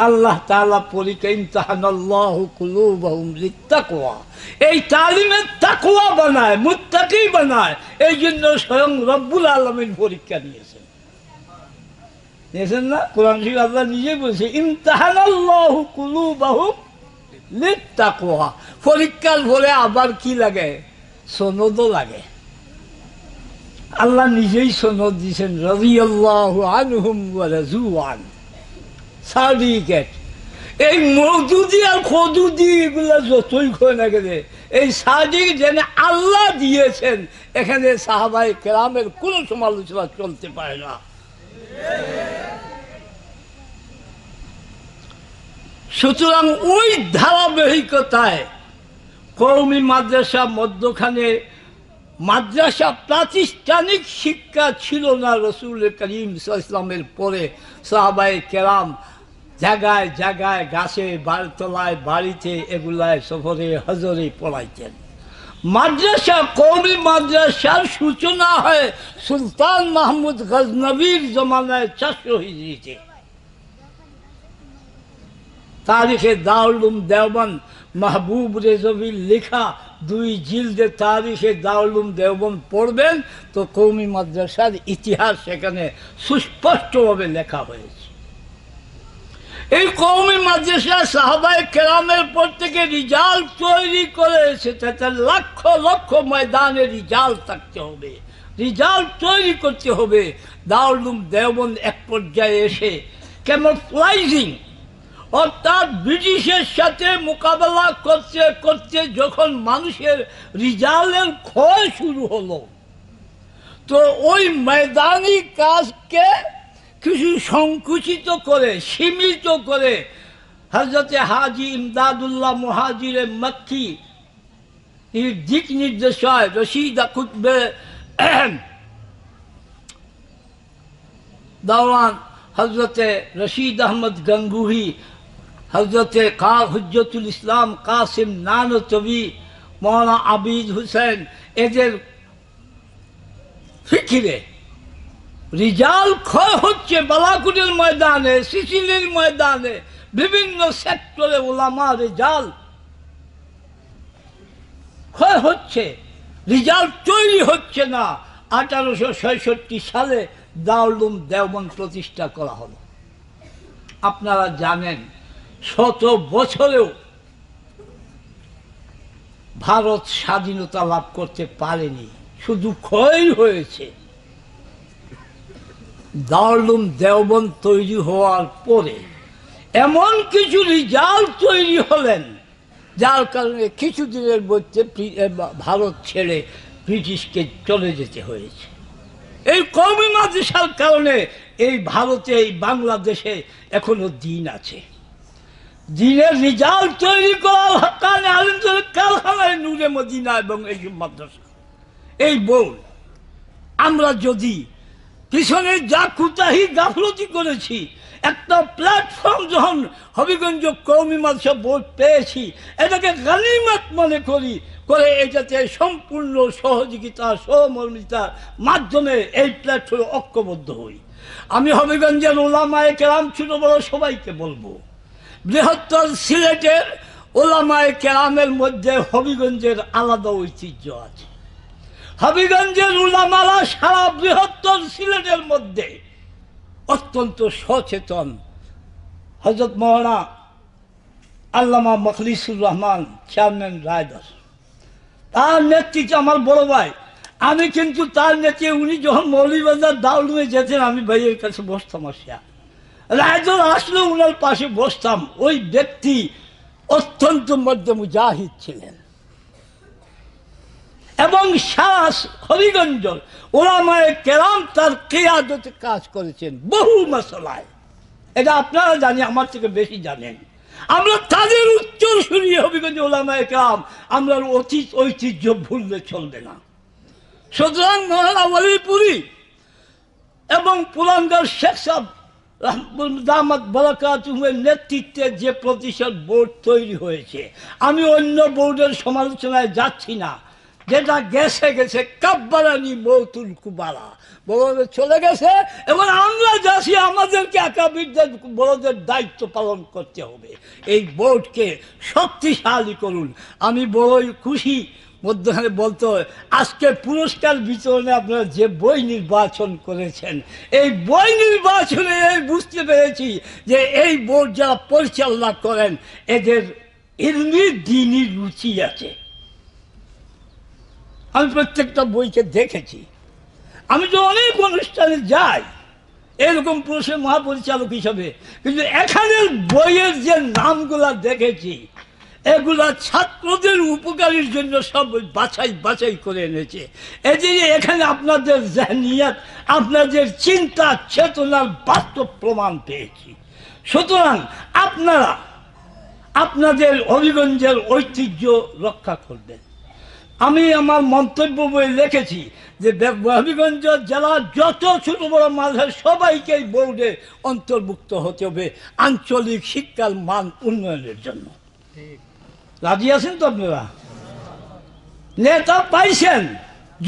আল্লাহ তালা পরীক্ষা এই তালিমের তাকুয়া বানায় মুত্তাকি বানায় এই জন্য স্বয়ং রব্বুল আলমীর পরীক্ষা নিয়েছে দেখছেন না কোরআন শরীফ আল্লাহ নিজেই বলছে ইমতাহানাল্লাহু কুলুবাহুম লিত্তাকওয়া পরীক্ষার ফলে আবার কি লাগে সনদও লাগে আল্লাহ নিজেই সনদ দিয়েছেন রাদিয়াল্লাহু আনহুম ওয়া রাজু সার্টিফিকেট এই মৌদুদি আর খদুদি এগুলো যতই খোয় না গেলে এই সাদিক যেন আল্লাহ দিয়েছেন এখানে সাহাবাই কেরামের কোনো সমালোচনা চলতে পারে না সুতরাং ওই ধারাবাহিকতায় কৌমি মাদ্রাসা মধ্যখানে মাদ্রাসা প্রাতিষ্ঠানিক শিক্ষা ছিল না রসুল করিম ইসলামের পরে সাহাবাই কেরাম জায়গায় জায়গায় গাছে বাড়তলায় বাড়িতে এগুলায় সফরে হজরে পড়াইতেন মাদ্রাসা কৌমি মাদ্রাসার সূচনা হয় সুলতান মাহমুদ গজনবীর জমানায় চারশো হিজড়িতে তারিখে দাউলুম দেওবান মাহবুব রেজবি লেখা দুই জিলদে তারিখে দাউলুম দেওবন পড়বেন তো কৌমি মাদ্রাসার ইতিহাস সেখানে সুস্পষ্টভাবে লেখা হয়েছে এই কৌমি মাদ্রাসা সাহাবায় কেরামের প্রত্যেকে রিজাল্ট তৈরি করেছে তাতে লক্ষ লক্ষ ময়দানে রিজাল্ট থাকতে হবে রিজাল্ট তৈরি করতে হবে দাউলুম দেওবন এক পর্যায়ে এসে কেমন ফ্লাইজিং অর্থাৎ ব্রিটিশের সাথে মোকাবেলা করতে করতে যখন মানুষের রিজালের ক্ষয় শুরু হলো তো ওই ময়দানি কাজকে কিছু সংকুচিত করে সীমিত করে হজরতে হাজি ইমদাদুল্লাহ মহাজিরে মক্কি দিক নির্দেশ হয় রশিদা কুতবে দাওয়ান হজরতে রশিদ আহমদ গঙ্গুহি হজরতে কা হজরতুল ইসলাম কাসিম নানচবি মৌলা আবিদ হুসেন এদের ফিকিরে রিজাল ক্ষয় হচ্ছে বালাকুটের ময়দানে সিসিলির ময়দানে বিভিন্ন সেক্টরে ওলামা রিজাল ক্ষয় হচ্ছে রিজাল তৈরি হচ্ছে না আঠারোশো ছয়ষট্টি সালে দাউলুম দেওবন প্রতিষ্ঠা করা হলো আপনারা জানেন শত বছরেও ভারত স্বাধীনতা লাভ করতে পারেনি শুধু ক্ষয় হয়েছে দারলুম দেওবন তৈরি হওয়ার পরে এমন কিছু রিজাল্ট তৈরি হলেন যার কারণে কিছুদিনের মধ্যে ভারত ছেড়ে ব্রিটিশকে চলে যেতে হয়েছে এই কমি কারণে এই ভারতে এই বাংলাদেশে এখনো দিন আছে দিনের রেজাল্ট তৈরি করা হাকানে আলিমদের কারখানায় নূরে মদিনা এবং এই মাদ্রাসা এই বোর্ড আমরা যদি পিছনে যা কুতাহি গাফলতি করেছি একটা প্ল্যাটফর্ম যখন হবিগঞ্জ কৌমি মাদ্রাসা বোর্ড পেয়েছি এটাকে গালিমাত মনে করি করে এটাতে সম্পূর্ণ সহযোগিতা সহমর্মিতার মাধ্যমে এই প্ল্যাটফর্মে ঐক্যবদ্ধ হই আমি হবিগঞ্জের ওলামায় কেরাম ছোট বড় সবাইকে বলবো বৃহত্তর সিলেটের ওলামায় কেরামের মধ্যে হবিগঞ্জের আলাদা ঐতিহ্য আছে হবিগঞ্জের উলামালা সারা বৃহত্তর সিলেটের মধ্যে অত্যন্ত সচেতন হজরত মহানা আল্লামা মখলিসুর রহমান চেয়ারম্যান রায়দাস তার নেতৃত্বে আমার বড় ভাই আমি কিন্তু তার নেতৃত্বে উনি যখন মৌলিবাজার দাউলুয়ে যেতেন আমি ভাইয়ের কাছে বসতাম আসিয়া রায়দুল আসলে উনার পাশে বসতাম ওই ব্যক্তি অত্যন্ত মধ্য মুজাহিদ ছিলেন এবং শাস হরিগঞ্জ ওলামায় কেরাম তার কেয়াদতে কাজ করেছেন বহু মশলায় এটা আপনারা জানি আমার থেকে বেশি জানেন আমরা তাদের উচ্চ সুরি হবিগঞ্জ ওলামায় কেরাম আমরা অতীত ঐতিহ্য ভুললে চলবে না সুতরাং মহারা অলিপুরী এবং পুরাঙ্গার শেখ সাহ দামাত বলাকাতুমের নেতৃত্বে যে প্রতিশোধ বোর্ড তৈরি হয়েছে আমি অন্য বোর্ডের সমালোচনায় যাচ্ছি না যেটা গেছে গেছে কাব্বারানি মৌতুল কুবারা বড়দের চলে গেছে এবার আমরা যাচ্ছি আমাদেরকে একাবিরদের বড়দের দায়িত্ব পালন করতে হবে এই বোর্ডকে শক্তিশালী করুন আমি বড়ই খুশি মধ্যখানে বলতো আজকে পুরস্কার বিতরণে আপনারা যে বই নির্বাচন করেছেন এই বই নির্বাচনে এই বুঝতে পেরেছি যে এই বোর্ড যারা পরিচালনা করেন এদের এমনি দিনই রুচি আছে আমি প্রত্যেকটা বইকে দেখেছি আমি তো অনেক অনুষ্ঠানে যাই এরকম পুরুষের মহাপরিচালক হিসাবে কিন্তু এখানের বইয়ের যে নামগুলা দেখেছি এগুলা ছাত্রদের উপকারের জন্য সব বাছাই বাছাই করে এনেছে এদের এখানে আপনাদের জানিয়াত আপনাদের চিন্তা চেতনার বাস্তব প্রমাণ পেয়েছি সুতরাং আপনারা আপনাদের হরিগঞ্জের ঐতিহ্য রক্ষা করবেন আমি আমার মন্তব্য বই লিখেছি যে হবিগঞ্জ জেলার যত ছোট বড় মাঝে সবাইকে বোর্ডে অন্তর্ভুক্ত হতে হবে আঞ্চলিক শিক্ষার মান উন্নয়নের জন্য ঠিক রাজি আছেন তো আপনারা নেতা পাইছেন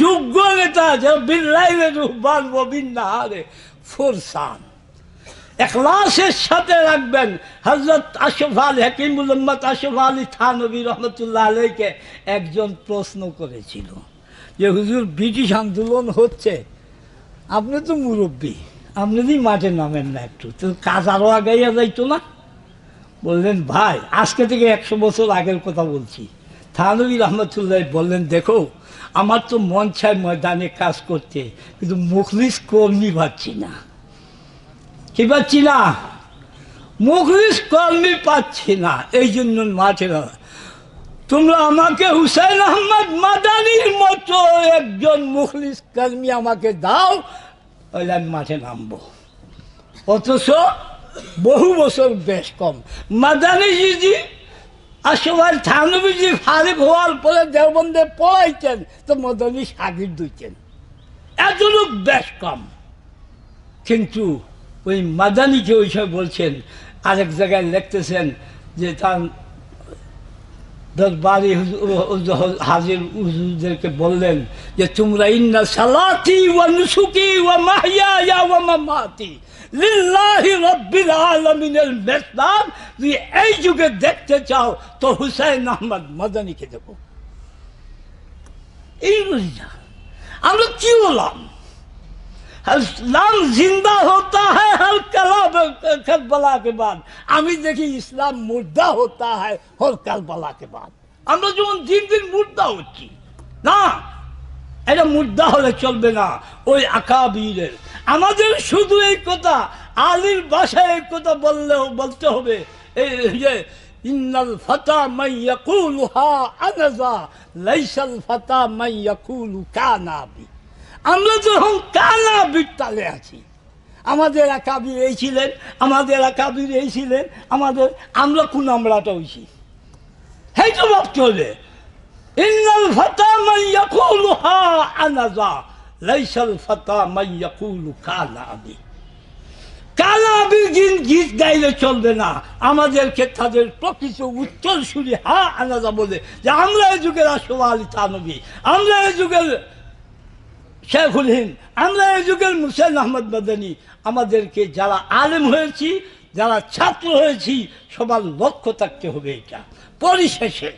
যোগ্য নেতা যে বিল্লাইলে রুহবান ববিন নাহারে ফোরসান এখলাসের সাথে রাখবেন হজরত আশফ আল হেকিমুল্লাম্মদ আশফ আলী থানবী রহমতুল্লাহ আলীকে একজন প্রশ্ন করেছিল যে হুজুর ব্রিটিশ আন্দোলন হচ্ছে আপনি তো মুরব্বী আপনি যদি মাঠে নামেন না একটু তো কাজ আরও আগাইয়া যাইতো না বললেন ভাই আজকে থেকে একশো বছর আগের কথা বলছি থানবির রহমতুল্লাহ বললেন দেখো আমার তো মন চায় ময়দানে কাজ করতে কিন্তু মুখলিস কর্মী পাচ্ছি না কি পাচ্ছি না মুখলিস কর্মী পাচ্ছি না এই জন্য মাঠে তোমরা আমাকে হুসাইন আহমদ মাদানির মতো একজন মুখলিস কর্মী আমাকে দাও আমি মাঠে নামবো অথচ বহু বছর বেশ কম মাদানিজিজি আসবার থানবিজি ফারিফ হওয়ার পরে দেওবন্দে পড়াইছেন তো মদনী সাগির এত লোক বেশ কম কিন্তু ওই মাদানিকে ওইসব বলছেন আরেক জায়গায় লিখতেছেন যে তার দরবারি হাজির হুজুরদেরকে বললেন যে তোমরা ইন্না সালাতি ওয়া নুসুকি ওয়া মাহিয়া ওয়া মামাতি লিল্লাহি রব্বিল আলমিনের মেসলাম তুই এই যুগে দেখতে চাও তো হুসাইন আহমদ মদানিকে দেব এই বুঝি আমরা কি বললাম ইসলাম জিন্দা হতা হ্যাঁ হর কালবলা কে বাদ আমি দেখি ইসলাম মুর্দা হতা হ্যাঁ হর কালবলা কে বাদ আমরা যখন দিন দিন মুর্দা হচ্ছি না এটা মুর্দা হলে চলবে না ওই আকাবীরের আমাদের শুধু এই কথা আলীর বাসায় এই কথা বললেও বলতে হবে এই যে ইন্নাল ফাতা মাইয়াকুল হা আনাজা লাইসাল ফাতা মাইয়াকুল কানাবি আমরা যখন কানাবির তালে আছি আমাদের আকাবির এই ছিলেন আমাদের আকাবির এই ছিলেন আমাদের আমরা কোন আমরাটা হইছি হেই তো ভাবতে হবে ইন্নাল ফাতা মাইয়াকুল হা আনাজা লাইসাল ফাতা মাইয়াকুলু কালা আবি কালা আবির আবিগিন গীত গাইলে চলবে না আমাদেরকে তাদের প্রকৃত উত্তর সুরি হা আনাদা বলে যে আমরা এই যুগের আসল আলী তানবী আমরা এই যুগের শেখুল হিন্দ আমরা এই যুগের মুসেন আহমদ মাদানী আমাদেরকে যারা আলেম হয়েছি যারা ছাত্র হয়েছি সবার লক্ষ্য থাকতে হবে এটা পরিশেষে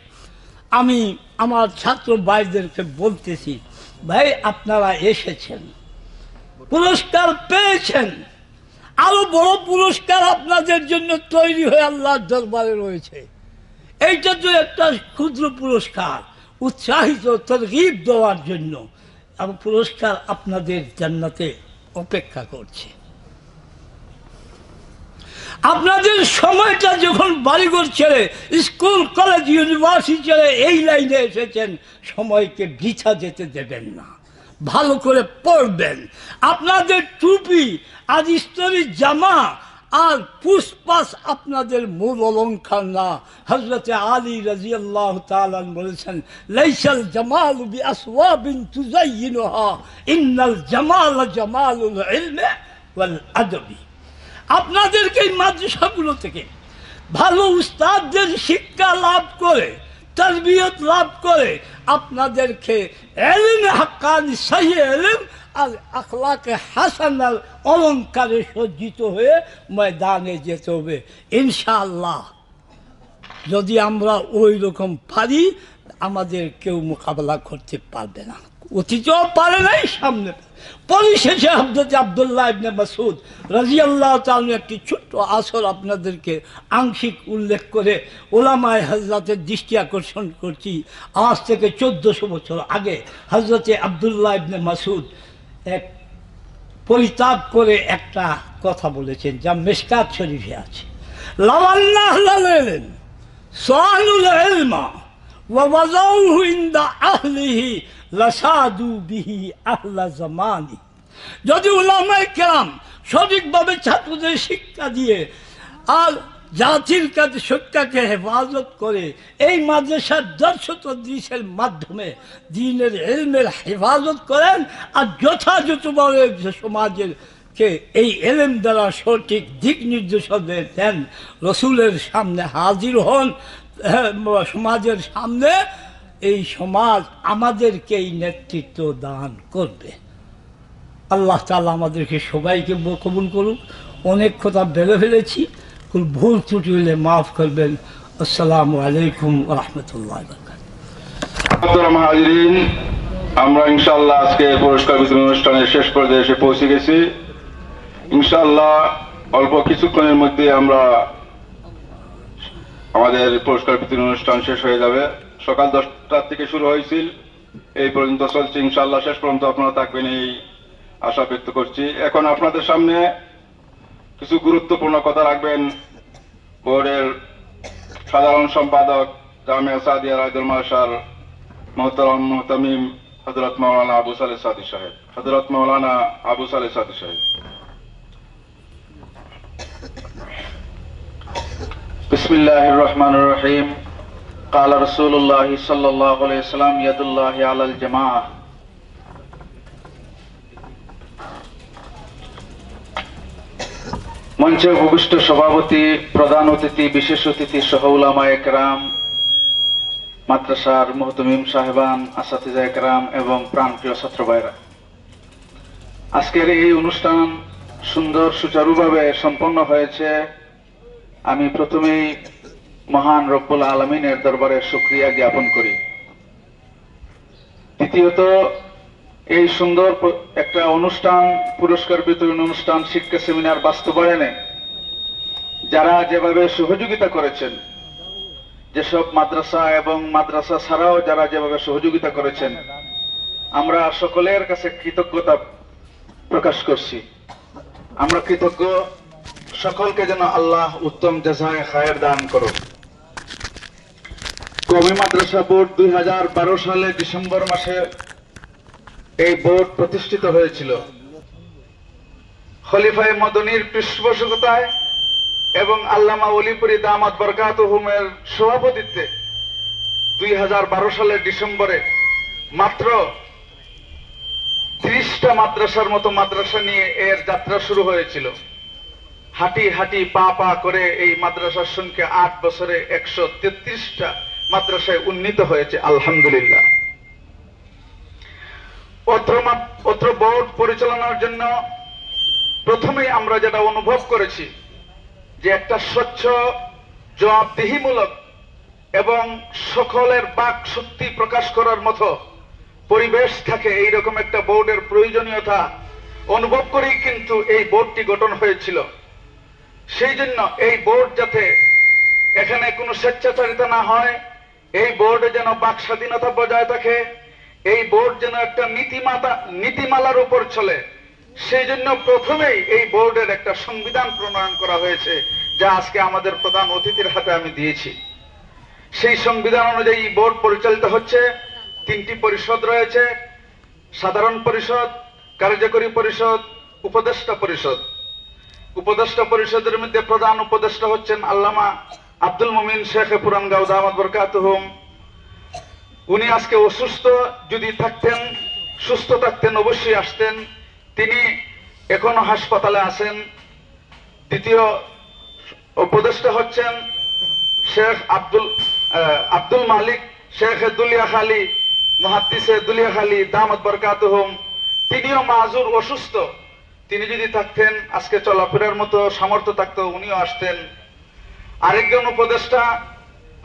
আমি আমার ছাত্র ভাইদেরকে বলতেছি ভাই আপনারা এসেছেন পুরস্কার পেয়েছেন আরো বড় পুরস্কার আপনাদের জন্য তৈরি হয়ে আল্লাহর দরবারে রয়েছে এইটা তো একটা ক্ষুদ্র পুরস্কার উৎসাহিত তরগিব দেওয়ার জন্য পুরস্কার আপনাদের জান্নাতে অপেক্ষা করছে আপনাদের সময়টা যখন বাড়িঘর ছেড়ে স্কুল কলেজ ইউনিভার্সিটি ছেড়ে এই লাইনে এসেছেন সময়কে বিছা যেতে দেবেন না ভালো করে পড়বেন আপনাদের টুপি আর স্তরী জামা আর পুষ্পাস আপনাদের মূল অলঙ্কার না হজরতে আলী রাজি আল্লাহ তালান বলেছেন লাইসাল জামাল বি আসওয়াবিন তুজাইয়িনুহা ইন্নাল জামাল জামালুল ইলমে ওয়াল আদবি আপনাদেরকে এই মাদ্রাসাগুলো থেকে ভালো উস্তাদদের শিক্ষা লাভ করে তরবিয়ত লাভ করে আপনাদেরকে এলিম হাক্কানি সেই এলিম আর আখলাকে হাসানার অলঙ্কারে সজ্জিত হয়ে ময়দানে যেতে হবে ইনশাআল্লাহ যদি আমরা ওই রকম পারি আমাদের কেউ মোকাবেলা করতে পারবে না অতীতেও পারে নাই সামনে পরিশেষে হজরত আবদুল্লাহ ইবনে মাসুদ রাজি আল্লাহ তালু একটি ছোট্ট আসর আপনাদেরকে আংশিক উল্লেখ করে ওলামায় হজরতের দৃষ্টি আকর্ষণ করছি আজ থেকে চোদ্দশো বছর আগে হজরতে আবদুল্লাহ ইবনে মাসুদ এক পরিতাপ করে একটা কথা বলেছেন যা মেসকাত শরীফে আছে লাওয়াল্লাহ সোহানুল যদি উলাম সঠিকভাবে ছাত্রদের শিক্ষা দিয়ে আর জাতির কাছে সত্যাকে হেফাজত করে এই মাদ্রাসার দর্শ তদ্রিসের মাধ্যমে দিনের এলমের হেফাজত করেন আর যথাযথভাবে সমাজের কে এই এলেম দ্বারা সঠিক দিক নির্দেশনে দেন রসুলের সামনে হাজির হন হ্যাঁ, সমাজের সামনে এই সমাজ আমাদেরকে এই নেতৃত্ব দান করবে আল্লাহ তালা আমাদেরকে সবাইকে কবুল করুক অনেক কথা বেড়ে ফেলেছি ভুল ত্রুটি হলে মাফ করবেন আসসালাম আলাইকুম রহমতুল্লাহ আমরা ইনশাল্লাহ আজকে পুরস্কার বিতরণ অনুষ্ঠানের শেষ পর্যায়ে এসে পৌঁছে গেছি ইনশাল্লাহ অল্প কিছুক্ষণের মধ্যে আমরা আমাদের পুরস্কার বিতরণ অনুষ্ঠান শেষ হয়ে যাবে সকাল দশটা সাতটার থেকে শুরু হয়েছিল এই পর্যন্ত চলছে ইনশাল্লাহ শেষ পর্যন্ত আপনারা থাকবেন এই আশা ব্যক্ত করছি এখন আপনাদের সামনে কিছু গুরুত্বপূর্ণ কথা রাখবেন বোর্ডের সাধারণ সম্পাদক জামিয়া সাদিয়া রায়দুল মার্শাল মোহতারাম মোহতামিম হজরত মৌলানা আবু সালে সাদি সাহেব হজরত মৌলানা আবু সালে সাদি সাহেব বিসমিল্লাহ রহমান রহিম قال رسول الله صلى الله عليه وسلم يد الله على الجماعة মঞ্চে উপবিষ্ট সভাপতি প্রধান অতিথি বিশেষ অতিথি সহউলামা একরাম মাদ্রাসার মহতমিম সাহেবান আসাতিজা একরাম এবং প্রাণপ্রিয় ছাত্র ভাইরা আজকের এই অনুষ্ঠান সুন্দর সুচারুভাবে সম্পন্ন হয়েছে আমি প্রথমেই মহান রব্বুল আলমিনের দরবারে সুক্রিয়া জ্ঞাপন করি দ্বিতীয়ত এই সুন্দর একটা অনুষ্ঠান পুরস্কার বিতরণ অনুষ্ঠান শিক্ষা সেমিনার বাস্তবায়নে যারা যেভাবে সহযোগিতা করেছেন যেসব মাদ্রাসা এবং মাদ্রাসা ছাড়াও যারা যেভাবে সহযোগিতা করেছেন আমরা সকলের কাছে কৃতজ্ঞতা প্রকাশ করছি আমরা কৃতজ্ঞ সকলকে যেন আল্লাহ উত্তম জাজায় খায়ের দান করুক কমি মাদ্রাসা বোর্ড দুই সালে ডিসেম্বর মাসে এই বোর্ড প্রতিষ্ঠিত হয়েছিল খলিফাই মদনির পৃষ্ঠপোষকতায় এবং আল্লামা অলিপুরি দামাত বরকাত হুমের সভাপতিত্বে দুই হাজার সালের ডিসেম্বরে মাত্র ত্রিশটা মাদ্রাসার মতো মাদ্রাসা নিয়ে এর যাত্রা শুরু হয়েছিল হাঁটি হাঁটি পা পা করে এই মাদ্রাসার সংখ্যা আট বছরে একশো তেত্রিশটা মাদ্রাসায় উন্নীত হয়েছে আলহামদুলিল্লাহ অত্র বোর্ড পরিচালনার জন্য প্রথমেই আমরা যেটা অনুভব করেছি যে একটা স্বচ্ছ জবাবদিহিমূলক এবং সকলের বাক শক্তি প্রকাশ করার মতো পরিবেশ থাকে এই রকম একটা বোর্ডের প্রয়োজনীয়তা অনুভব করেই কিন্তু এই বোর্ডটি গঠন হয়েছিল সেই জন্য এই বোর্ড যাতে এখানে কোনো স্বেচ্ছাচারিতা না হয় এই বোর্ডে যেন বাক স্বাধীনতা বজায় থাকে এই বোর্ড যেন একটা নীতিমাতা নীতিমালার উপর চলে সেই জন্য প্রথমেই এই বোর্ডের একটা সংবিধান প্রণয়ন করা হয়েছে যা আজকে আমাদের প্রধান অতিথির হাতে আমি দিয়েছি সেই সংবিধান অনুযায়ী বোর্ড পরিচালিত হচ্ছে তিনটি পরিষদ রয়েছে সাধারণ পরিষদ কার্যকরী পরিষদ উপদেষ্টা পরিষদ উপদেষ্টা পরিষদের মধ্যে প্রধান উপদেষ্টা হচ্ছেন আল্লামা আব্দুল মুমিন শেখ পুরান গাউজ আহমদ বরকাত উনি আজকে অসুস্থ যদি থাকতেন সুস্থ থাকতেন অবশ্যই আসতেন তিনি এখনো হাসপাতালে আছেন দ্বিতীয় উপদেষ্টা হচ্ছেন শেখ আব্দুল আব্দুল মালিক শেখ দুলিয়া খালি মহাত্তিসে দুলিয়া খালি দামত বরকাত হোম তিনিও মাজুর অসুস্থ তিনি যদি থাকতেন আজকে চলাফেরার মতো সামর্থ্য থাকতো উনিও আসতেন আরেকজন উপদেষ্টা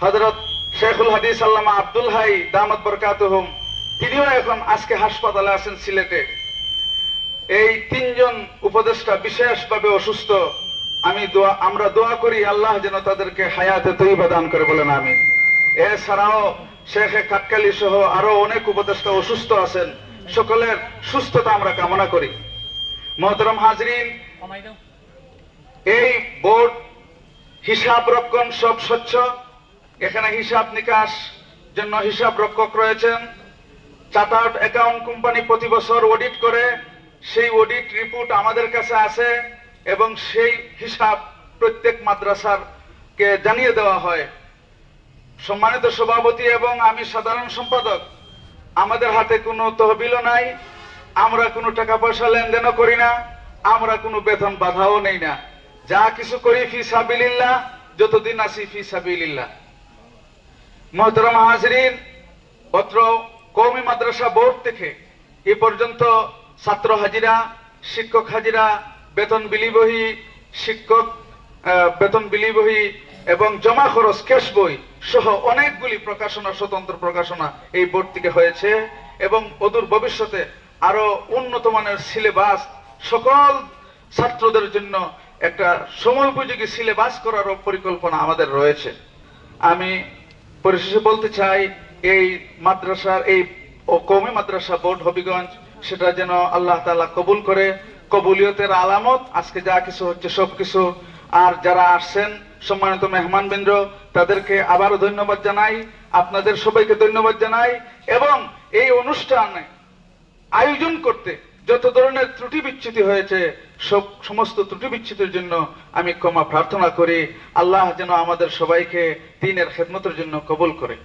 হজরত শেখুল হাদিস আল্লামা আব্দুল হাই দামত বরকাতহম তিনিও এখন আজকে হাসপাতালে আছেন সিলেটে এই তিনজন উপদেষ্টা বিশেষভাবে অসুস্থ আমি দোয়া আমরা দোয়া করি আল্লাহ যেন তাদেরকে হায়াতে তৈবা দান করে বলেন আমি এছাড়াও শেখে কাটকালি সহ আরো অনেক উপদেষ্টা অসুস্থ আছেন সকলের সুস্থতা আমরা কামনা করি মহতরম হাজরিন এই বোর্ড হিসাব রক্ষণ সব স্বচ্ছ এখানে হিসাব নিকাশ জন্য হিসাব রক্ষক রয়েছেন চার্টার্ড অ্যাকাউন্ট কোম্পানি প্রতি বছর অডিট করে সেই অডিট রিপোর্ট আমাদের কাছে আছে এবং সেই হিসাব প্রত্যেক মাদ্রাসার কে জানিয়ে দেওয়া হয় সম্মানিত সভাপতি এবং আমি সাধারণ সম্পাদক আমাদের হাতে কোনো তহবিলও নাই আমরা কোনো টাকা পয়সা লেনদেনও করি না আমরা কোনো বেতন বাধাও নেই না যা কিছু করি ফি সাবিল্লাহ যতদিন আসি ফি সাবিল্লাহ মহতরম হাজরিন অত্র কৌমি মাদ্রাসা বোর্ড থেকে এ পর্যন্ত ছাত্র হাজিরা শিক্ষক হাজিরা বেতন বিলিবহি শিক্ষক বেতন বিলিবহি এবং জমা খরচ কেশ বই সহ অনেকগুলি প্রকাশনা স্বতন্ত্র প্রকাশনা এই বোর্ড থেকে হয়েছে এবং অদূর ভবিষ্যতে আরো উন্নত মানের সিলেবাস সকল ছাত্রদের জন্য একটা সময় উপযোগী সিলেবাস করার পরিকল্পনা আমাদের রয়েছে আমি পরিশেষে বলতে চাই এই মাদ্রাসার এই কৌমি মাদ্রাসা বোর্ড হবিগঞ্জ সেটা যেন আল্লাহ তালা কবুল করে কবুলিয়তের আলামত আজকে যা কিছু হচ্ছে সব কিছু আর যারা আসছেন সম্মানিত মেহমানবৃন্দ তাদেরকে আবারও ধন্যবাদ জানাই আপনাদের সবাইকে ধন্যবাদ জানাই এবং এই অনুষ্ঠানে আয়োজন করতে যত ধরনের ত্রুটি বিচ্যুতি হয়েছে সব সমস্ত ত্রুটি বিচ্ছিতের জন্য আমি ক্ষমা প্রার্থনা করি আল্লাহ যেন আমাদের সবাইকে দিনের খেদমতের জন্য কবুল করে